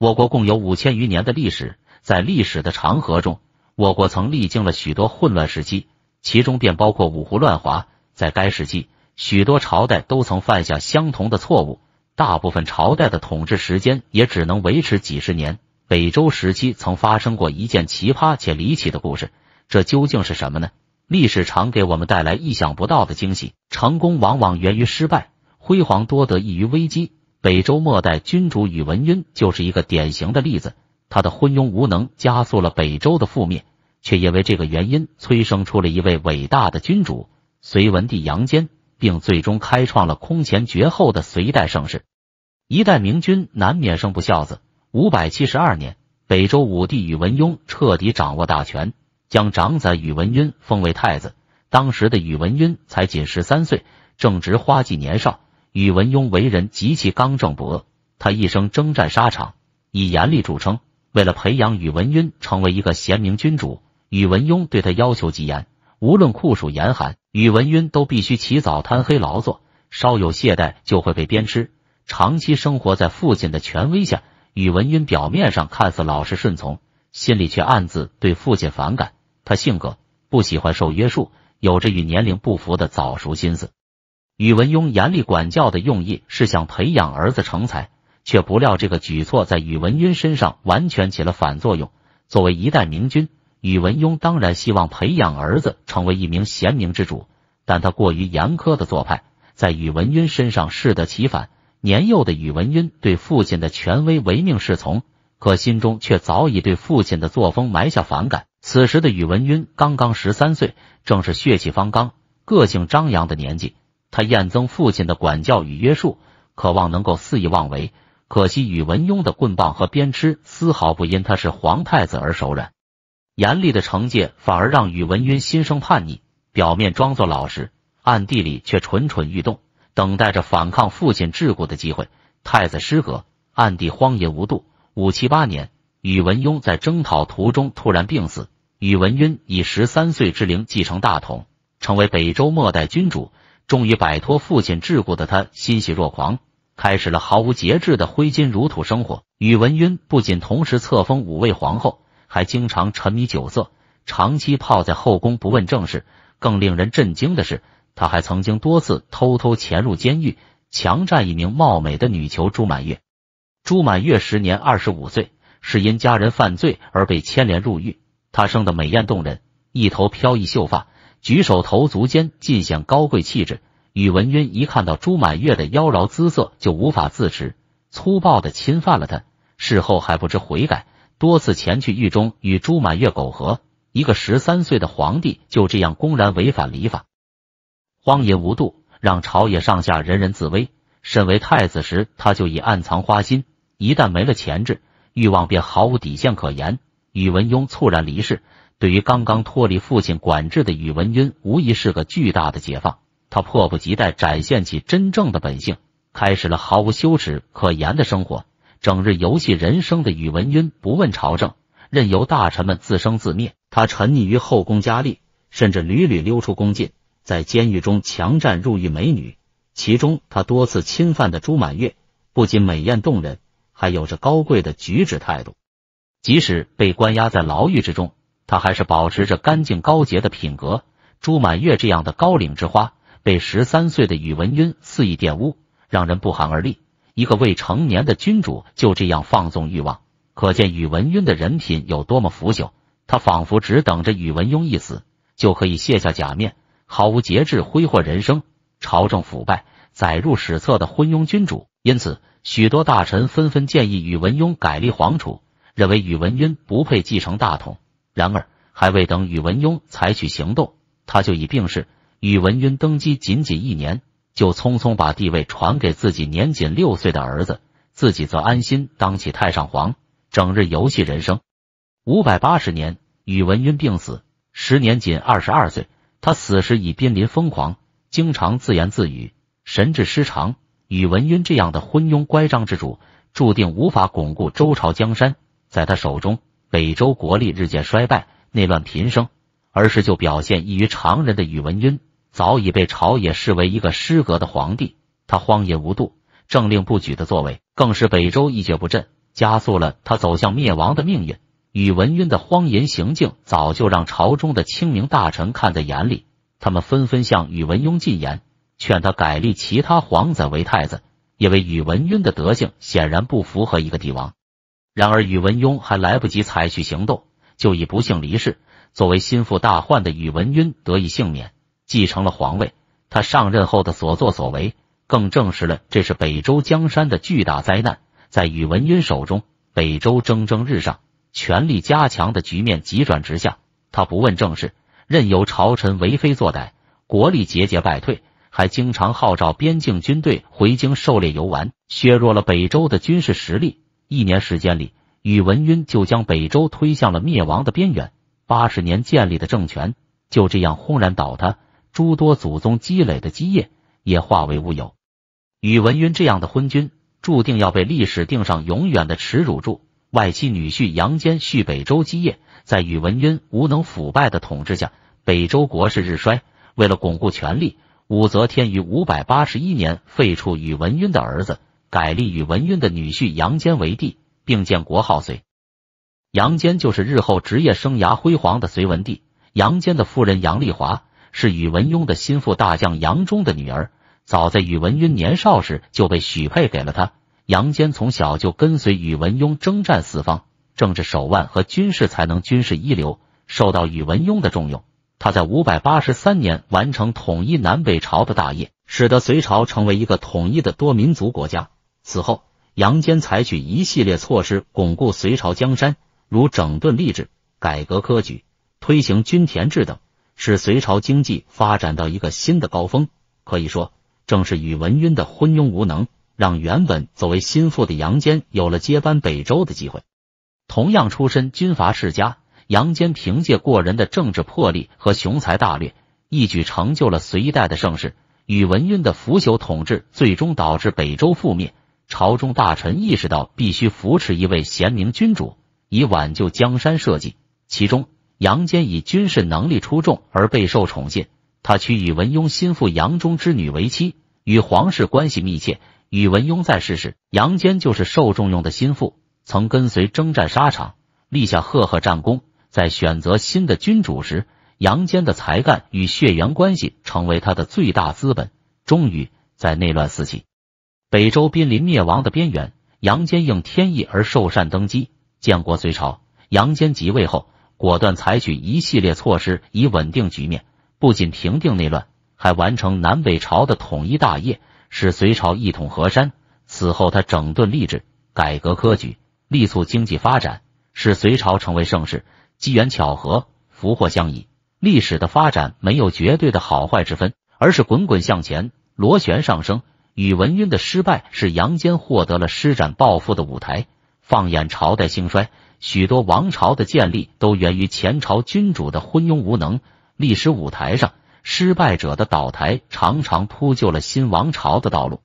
我国共有五千余年的历史，在历史的长河中，我国曾历经了许多混乱时期，其中便包括五胡乱华。在该时期，许多朝代都曾犯下相同的错误，大部分朝代的统治时间也只能维持几十年。北周时期曾发生过一件奇葩且离奇的故事，这究竟是什么呢？历史常给我们带来意想不到的惊喜，成功往往源于失败，辉煌多得益于危机。北周末代君主宇文赟就是一个典型的例子，他的昏庸无能加速了北周的覆灭，却因为这个原因催生出了一位伟大的君主隋文帝杨坚，并最终开创了空前绝后的隋代盛世。一代明君难免生不孝子。五百七十二年，北周武帝宇文邕彻底掌握大权，将长子宇文赟封为太子。当时的宇文赟才仅十三岁，正值花季年少。宇文邕为人极其刚正不阿，他一生征战沙场，以严厉著称。为了培养宇文邕成为一个贤明君主，宇文邕对他要求极严。无论酷暑严寒，宇文邕都必须起早贪黑劳作，稍有懈怠就会被鞭笞。长期生活在父亲的权威下，宇文邕表面上看似老实顺从，心里却暗自对父亲反感。他性格不喜欢受约束，有着与年龄不符的早熟心思。宇文邕严厉管教的用意是想培养儿子成才，却不料这个举措在宇文邕身上完全起了反作用。作为一代明君，宇文邕当然希望培养儿子成为一名贤明之主，但他过于严苛的做派在宇文邕身上适得其反。年幼的宇文邕对父亲的权威唯命是从，可心中却早已对父亲的作风埋下反感。此时的宇文邕刚刚十三岁，正是血气方刚、个性张扬的年纪。他厌憎父亲的管教与约束，渴望能够肆意妄为。可惜宇文邕的棍棒和鞭笞丝毫不因他是皇太子而手软，严厉的惩戒反而让宇文邕心生叛逆。表面装作老实，暗地里却蠢蠢欲动，等待着反抗父亲桎梏的机会。太子失格，暗地荒淫无度。五七八年，宇文邕在征讨途中突然病死，宇文邕以十三岁之龄继承大统，成为北周末代君主。终于摆脱父亲桎梏的他欣喜若狂，开始了毫无节制的挥金如土生活。宇文赟不仅同时册封五位皇后，还经常沉迷酒色，长期泡在后宫不问政事。更令人震惊的是，他还曾经多次偷偷潜入监狱，强占一名貌美的女囚朱满月。朱满月时年二十五岁，是因家人犯罪而被牵连入狱。她生得美艳动人，一头飘逸秀发。举手投足间尽显高贵气质，宇文赟一看到朱满月的妖娆姿色就无法自持，粗暴地侵犯了她，事后还不知悔改，多次前去狱中与朱满月苟合。一个十三岁的皇帝就这样公然违反礼法，荒淫无度，让朝野上下人人自危。身为太子时他就已暗藏花心，一旦没了潜质，欲望便毫无底线可言。宇文邕猝然离世。对于刚刚脱离父亲管制的宇文赟，无疑是个巨大的解放。他迫不及待展现起真正的本性，开始了毫无羞耻可言的生活。整日游戏人生的宇文赟不问朝政，任由大臣们自生自灭。他沉溺于后宫佳丽，甚至屡屡溜出宫禁，在监狱中强占入狱美女。其中，他多次侵犯的朱满月不仅美艳动人，还有着高贵的举止态度。即使被关押在牢狱之中。他还是保持着干净高洁的品格。朱满月这样的高岭之花被十三岁的宇文邕肆意玷污，让人不寒而栗。一个未成年的君主就这样放纵欲望，可见宇文邕的人品有多么腐朽。他仿佛只等着宇文邕一死，就可以卸下假面，毫无节制挥霍人生。朝政腐败，载入史册的昏庸君主。因此，许多大臣纷纷建议宇文邕改立皇储，认为宇文邕不配继承大统。然而，还未等宇文邕采取行动，他就已病逝。宇文邕登基仅仅一年，就匆匆把地位传给自己年仅六岁的儿子，自己则安心当起太上皇，整日游戏人生。五百八十年，宇文赟病死，时年仅二十二岁。他死时已濒临疯狂，经常自言自语，神志失常。宇文赟这样的昏庸乖张之主，注定无法巩固周朝江山，在他手中。北周国力日渐衰败，内乱频生。而是就表现异于常人的宇文赟，早已被朝野视为一个失格的皇帝。他荒淫无度、政令不举的作为，更是北周一蹶不振，加速了他走向灭亡的命运。宇文赟的荒淫行径，早就让朝中的清明大臣看在眼里，他们纷纷向宇文邕进言，劝他改立其他皇子为太子，因为宇文赟的德性显然不符合一个帝王。然而，宇文邕还来不及采取行动，就已不幸离世。作为心腹大患的宇文赟得以幸免，继承了皇位。他上任后的所作所为，更证实了这是北周江山的巨大灾难。在宇文赟手中，北周蒸蒸日上、权力加强的局面急转直下。他不问政事，任由朝臣为非作歹，国力节节败退，还经常号召边境军队回京狩猎游玩，削弱了北周的军事实力。一年时间里，宇文赟就将北周推向了灭亡的边缘。八十年建立的政权就这样轰然倒塌，诸多祖宗积累的基业也化为乌有。宇文赟这样的昏君，注定要被历史定上永远的耻辱柱。外戚女婿杨坚续北周基业，在宇文赟无能腐败的统治下，北周国势日衰。为了巩固权力，武则天于五百八十一年废黜宇文赟的儿子。改立宇文邕的女婿杨坚为帝，并建国号隋。杨坚就是日后职业生涯辉煌的隋文帝。杨坚的夫人杨丽华是宇文邕的心腹大将杨忠的女儿，早在宇文邕年少时就被许配给了他。杨坚从小就跟随宇文邕征战四方，政治手腕和军事才能均是一流，受到宇文邕的重用。他在五百八十三年完成统一南北朝的大业，使得隋朝成为一个统一的多民族国家。此后，杨坚采取一系列措施巩固隋朝江山，如整顿吏治、改革科举、推行均田制等，使隋朝经济发展到一个新的高峰。可以说，正是宇文赟的昏庸无能，让原本作为心腹的杨坚有了接班北周的机会。同样出身军阀世家，杨坚凭借过人的政治魄力和雄才大略，一举成就了隋代的盛世。宇文赟的腐朽统治，最终导致北周覆灭。朝中大臣意识到必须扶持一位贤明君主，以挽救江山社稷。其中，杨坚以军事能力出众而备受宠信。他娶宇文邕心腹杨忠之女为妻，与皇室关系密切。宇文邕在世时，杨坚就是受重用的心腹，曾跟随征战沙场，立下赫赫战功。在选择新的君主时，杨坚的才干与血缘关系成为他的最大资本。终于，在内乱四起。北周濒临灭亡的边缘，杨坚应天意而受禅登基，建国隋朝。杨坚即位后，果断采取一系列措施以稳定局面，不仅平定内乱，还完成南北朝的统一大业，使隋朝一统河山。此后，他整顿吏治，改革科举，力促经济发展，使隋朝成为盛世。机缘巧合，福祸相依。历史的发展没有绝对的好坏之分，而是滚滚向前，螺旋上升。宇文赟的失败，使杨坚获得了施展抱负的舞台。放眼朝代兴衰，许多王朝的建立都源于前朝君主的昏庸无能。历史舞台上，失败者的倒台常常铺就了新王朝的道路。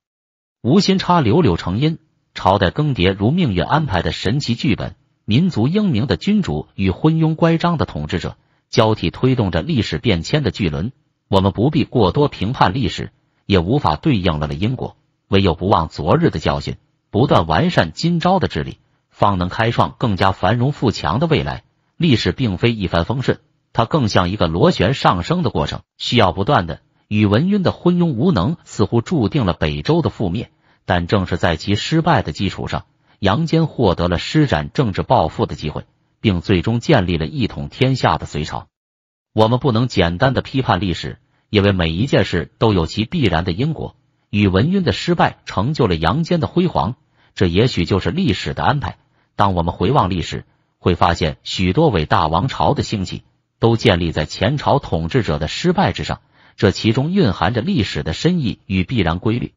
无心插柳，柳成荫。朝代更迭如命运安排的神奇剧本。民族英明的君主与昏庸乖张的统治者交替推动着历史变迁的巨轮。我们不必过多评判历史。也无法对应了了因果。唯有不忘昨日的教训，不断完善今朝的治理，方能开创更加繁荣富强的未来。历史并非一帆风顺，它更像一个螺旋上升的过程，需要不断的。宇文赟的昏庸无能似乎注定了北周的覆灭，但正是在其失败的基础上，杨坚获得了施展政治抱负的机会，并最终建立了一统天下的隋朝。我们不能简单的批判历史。因为每一件事都有其必然的因果，宇文赟的失败成就了杨坚的辉煌，这也许就是历史的安排。当我们回望历史，会发现许多伟大王朝的兴起都建立在前朝统治者的失败之上，这其中蕴含着历史的深意与必然规律。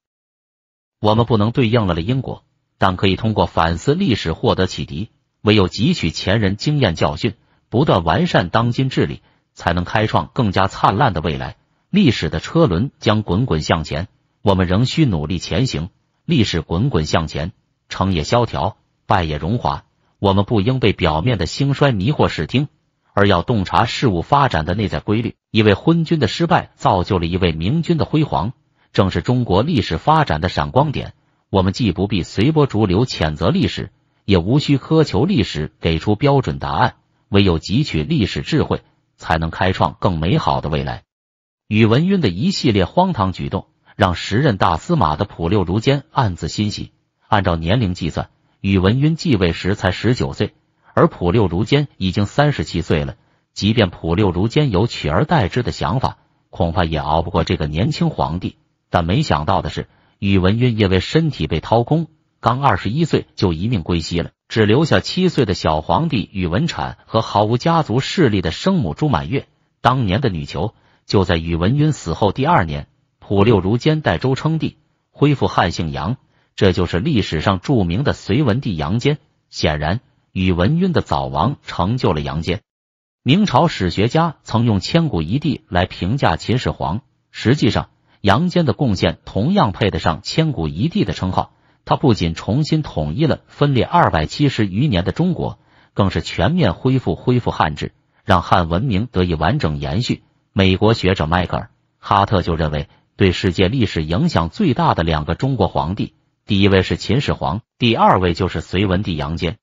我们不能对应了了因果，但可以通过反思历史获得启迪。唯有汲取前人经验教训，不断完善当今治理，才能开创更加灿烂的未来。历史的车轮将滚滚向前，我们仍需努力前行。历史滚滚向前，成也萧条，败也荣华。我们不应被表面的兴衰迷惑视听，而要洞察事物发展的内在规律。一位昏君的失败，造就了一位明君的辉煌，正是中国历史发展的闪光点。我们既不必随波逐流谴责历史，也无需苛求历史给出标准答案。唯有汲取历史智慧，才能开创更美好的未来。宇文赟的一系列荒唐举动，让时任大司马的普六茹坚暗自欣喜。按照年龄计算，宇文赟继位时才十九岁，而普六茹坚已经三十七岁了。即便普六茹坚有取而代之的想法，恐怕也熬不过这个年轻皇帝。但没想到的是，宇文赟因为身体被掏空，刚二十一岁就一命归西了，只留下七岁的小皇帝宇文阐和毫无家族势力的生母朱满月。当年的女囚。就在宇文赟死后第二年，普六如坚代周称帝，恢复汉姓杨，这就是历史上著名的隋文帝杨坚。显然，宇文赟的早亡成就了杨坚。明朝史学家曾用“千古一帝”来评价秦始皇，实际上，杨坚的贡献同样配得上千古一帝的称号。他不仅重新统一了分裂二百七十余年的中国，更是全面恢复恢复汉制，让汉文明得以完整延续。美国学者迈克尔·哈特就认为，对世界历史影响最大的两个中国皇帝，第一位是秦始皇，第二位就是隋文帝杨坚。